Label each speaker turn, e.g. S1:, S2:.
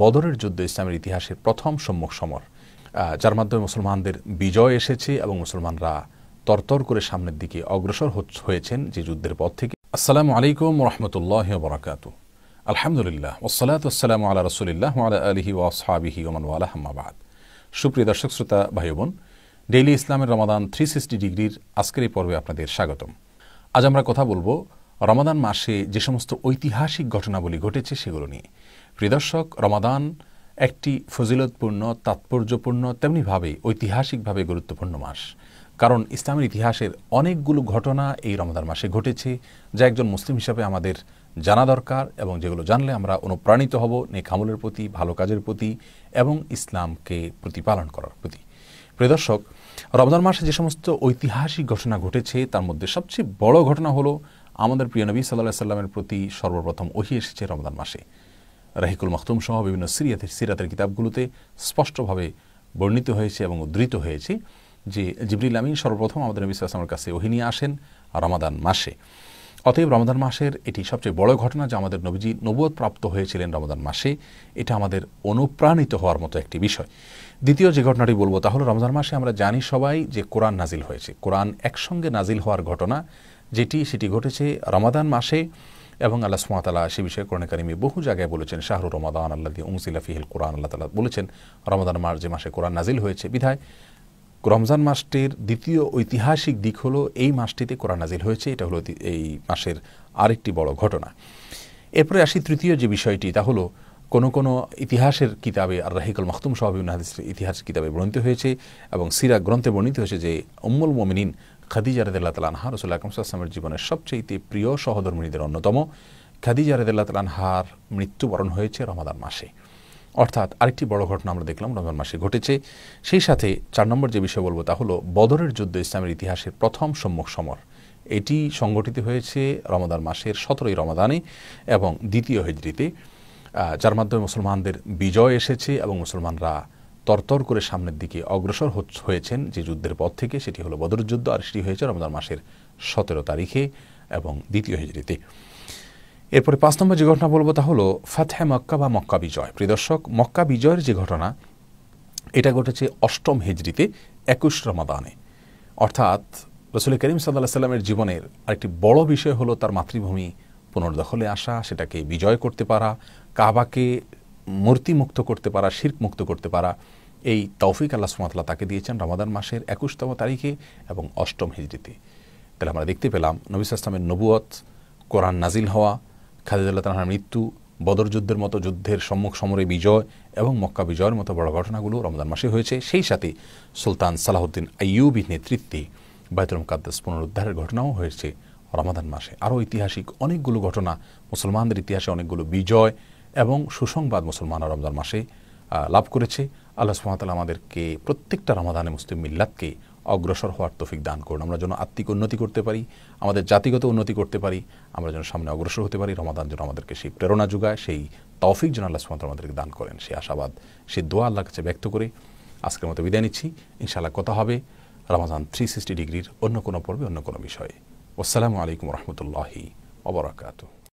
S1: বদরের যুদ্ধ ইসলামের ইতিহাসের প্রথম সম্মুখ সমর যার মাধ্যমে মুসলমানদের বিজয় এসেছে এবং মুসলমানরা তরতর করে সামনের দিকে অগ্রসর হয়েছেন যে যুদ্ধের পর থেকে আসসালামু আলাইকুম রহমতুল্লাহ বরাকাত আলহামদুলিল্লাহ ওসালাত আসসালাম আল্লাহ রসুলিল্লাহ আলহি ওয়াসহাবিহি ওমান আলহামাবাদ সুপ্রিয় দর্শক শ্রোতা ভাই বোন ডেইলি ইসলামের রমাদান থ্রি সিক্সটি ডিগ্রির আজকের এই পর্বে আপনাদের স্বাগতম আজ আমরা কথা বলবো রমাদান মাসে যে সমস্ত ঐতিহাসিক ঘটনাবলী ঘটেছে সেগুলো নিয়ে প্রিদর্শক রমাদান একটি ফজিলতপূর্ণ তাৎপর্যপূর্ণ তেমনিভাবে ঐতিহাসিকভাবে গুরুত্বপূর্ণ মাস কারণ ইসলামের ইতিহাসের অনেকগুলো ঘটনা এই রমাদান মাসে ঘটেছে যা একজন মুসলিম হিসাবে আমাদের জানা দরকার এবং যেগুলো জানলে আমরা অনুপ্রাণিত হব খামলের প্রতি ভালো কাজের প্রতি এবং ইসলামকে প্রতিপালন করার প্রতি প্রিয়দর্শক রমজান মাসে যে সমস্ত ঐতিহাসিক ঘটনা ঘটেছে তার মধ্যে সবচেয়ে বড় ঘটনা হলো আমাদের প্রিয় নবী সাল্লাহ সাল্লামের প্রতি সর্বপ্রথম ওহি এসেছে রমদান মাসে রাহিকুল মখতুম সহ বিভিন্ন সিরিয়াতের সিরাতের কিতাবগুলোতে স্পষ্টভাবে বর্ণিত হয়েছে এবং উদ্ধৃত হয়েছে যে জিবরিল আমিন সর্বপ্রথম আমাদের নবী সাল্লামের কাছে ওহি নিয়ে আসেন রমাদান মাসে অতএব রমাদান মাসের এটি সবচেয়ে বড় ঘটনা যে আমাদের নবীজি নবদ প্রাপ্ত হয়েছিলেন রমাদান মাসে এটা আমাদের অনুপ্রাণিত হওয়ার মতো একটি বিষয় দ্বিতীয় যে ঘটনাটি বলবো তা হলো রমজান মাসে আমরা জানি সবাই যে কোরআন নাজিল হয়েছে কোরআন একসঙ্গে নাজিল হওয়ার ঘটনা যেটি সেটি ঘটেছে রমাদান মাসে এবং আল্লাহ সুমাতালা সে বিষয়ে কোরআন কারিমি বহু জায়গায় বলেছেন শাহরু রমাদান আল্লাহ দিয়ে উংসিলা ফিহিল কোরআন আল্লাহ তালা বলেছেন রমাদান মাস যে মাসে কোরআন নাজিল হয়েছে বিধায় রমজান মাসটির দ্বিতীয় ঐতিহাসিক দিক হলো এই মাসটিতে কোরআন নাজিল হয়েছে এটা হলো এই মাসের আরেকটি বড় ঘটনা এরপরে আসি তৃতীয় যে বিষয়টি তা হলো কোনো কোনো ইতিহাসের কিতাবে আর রাহিকুল মখতুম সাহাবিউন হাদিসের ইতিহাস কিতাবে বর্ণিত হয়েছে এবং সিরা গ্রন্থে বর্ণিত হয়েছে যে অম্মুল মমিনিন খাদিজা রদুল্লাহ তালানহা রসুল আকরমসাল্লামের জীবনের সবচেয়ে প্রিয় সহধর্মিনীদের অন্যতম খাদিজা রদুল্লাহ তালানহার মৃত্যুবরণ হয়েছে রমাদান মাসে অর্থাৎ আরেকটি বড় ঘটনা আমরা দেখলাম রমজান মাসে ঘটেছে সেই সাথে চার নম্বর যে বিষয় বলবো তা হলো বদরের যুদ্ধ ইসলামের ইতিহাসের প্রথম সম্মুখ সমর এটি সংগঠিত হয়েছে রমাদান মাসের সতেরোই রমাদানে এবং দ্বিতীয় হেজরিতে যার মাধ্যমে মুসলমানদের বিজয় এসেছে এবং মুসলমানরা তরতর করে সামনের দিকে অগ্রসর হয়েছেন যে যুদ্ধের পথ থেকে সেটি হলো বদর যুদ্ধ আর সেটি হয়েছে রমজান মাসের সতেরো তারিখে এবং দ্বিতীয় হিজড়িতে এরপরে পাঁচ নম্বর যে ঘটনা বলবো তা হলো ফাতে মক্কা বা মক্কা বিজয় প্রিদর্শক মক্কা বিজয়ের যে ঘটনা এটা ঘটেছে অষ্টম হিজড়িতে একুশ রমাদানে অর্থাৎ রসুল করিম সাল্লাহ সাল্লামের জীবনের আরেকটি বড় বিষয় হলো তার মাতৃভূমি পুনর্দখলে আসা সেটাকে বিজয় করতে পারা কাবাকে মূর্তি মুক্ত করতে পারা শির্ক মুক্ত করতে পারা এই তৌফিক আল্লাহ সুমাতলা তাকে দিয়েছেন রমাদান মাসের একুশতম তারিখে এবং অষ্টম হিজড়িতে তাহলে আমরা দেখতে পেলাম নবী ইসলামের নবুয়ত কোরআন নাজিল হওয়া খাদিজুল্লাহ তালার মৃত্যু বদর যুদ্ধের মতো যুদ্ধের সম্মুখ সমরে বিজয় এবং মক্কা বিজয়ের মতো বড় ঘটনাগুলো রমজান মাসে হয়েছে সেই সাথে সুলতান সালাহউদ্দিন আইয়ুবি নেতৃত্বে বায়তুল মুকাদ্দাস পুনরুদ্ধারের ঘটনাও হয়েছে রমাদান মাসে আরও ঐতিহাসিক অনেকগুলো ঘটনা মুসলমানদের ইতিহাসে অনেকগুলো বিজয় এবং সুসংবাদ মুসলমানরা রমজান মাসে লাভ করেছে আল্লাহ সুহামতাল আমাদেরকে প্রত্যেকটা রমাদানে মুসলিম মিল্লাতকে অগ্রসর হওয়ার তফিক দান করুন আমরা যেন আত্মিক উন্নতি করতে পারি আমাদের জাতিগত উন্নতি করতে পারি আমরা যেন সামনে অগ্রসর হতে পারি রমাদান যেন আমাদেরকে সেই প্রেরণা যোগায় সেই তৌফিক যেন আল্লাহ সুহামতাল আমাদেরকে দান করেন সেই আশাবাদ সে দোয়া আল্লাহ কাছে ব্যক্ত করে আজকের মতো বিদায় নিচ্ছি ইনশাআল্লাহ কথা হবে রমাজান থ্রি সিক্সটি ডিগ্রির অন্য কোনো পর্বে অন্য কোনো বিষয়ে আসসালামু আলাইকুম রহমতুল্লাহি অবরাকাতু